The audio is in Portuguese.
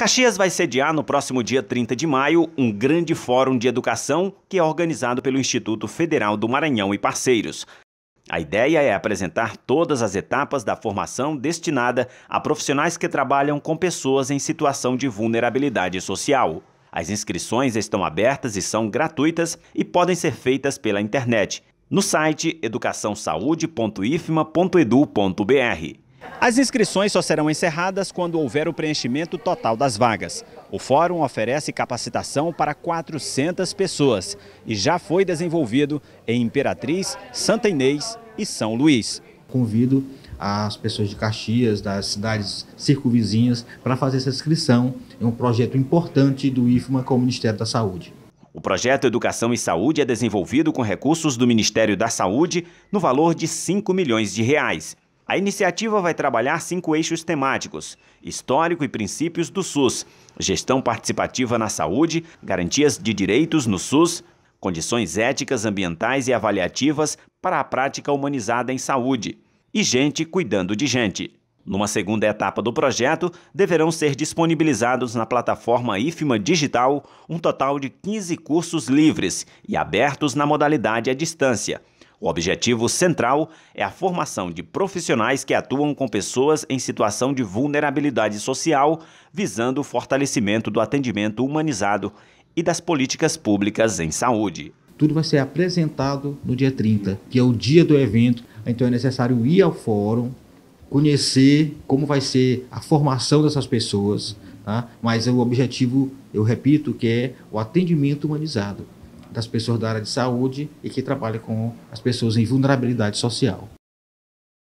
Caxias vai sediar no próximo dia 30 de maio um grande fórum de educação que é organizado pelo Instituto Federal do Maranhão e parceiros. A ideia é apresentar todas as etapas da formação destinada a profissionais que trabalham com pessoas em situação de vulnerabilidade social. As inscrições estão abertas e são gratuitas e podem ser feitas pela internet no site educaçãosaude.ifma.edu.br. As inscrições só serão encerradas quando houver o preenchimento total das vagas. O fórum oferece capacitação para 400 pessoas e já foi desenvolvido em Imperatriz, Santa Inês e São Luís. Convido as pessoas de Caxias, das cidades circunvizinhas, para fazer essa inscrição. É um projeto importante do IFMA com o Ministério da Saúde. O projeto Educação e Saúde é desenvolvido com recursos do Ministério da Saúde no valor de 5 milhões de reais. A iniciativa vai trabalhar cinco eixos temáticos: histórico e princípios do SUS, gestão participativa na saúde, garantias de direitos no SUS, condições éticas, ambientais e avaliativas para a prática humanizada em saúde e gente cuidando de gente. Numa segunda etapa do projeto, deverão ser disponibilizados na plataforma IFMA Digital um total de 15 cursos livres e abertos na modalidade à distância o objetivo central é a formação de profissionais que atuam com pessoas em situação de vulnerabilidade social, visando o fortalecimento do atendimento humanizado e das políticas públicas em saúde. Tudo vai ser apresentado no dia 30, que é o dia do evento, então é necessário ir ao fórum, conhecer como vai ser a formação dessas pessoas, tá? mas o objetivo, eu repito, que é o atendimento humanizado das pessoas da área de saúde e que trabalha com as pessoas em vulnerabilidade social.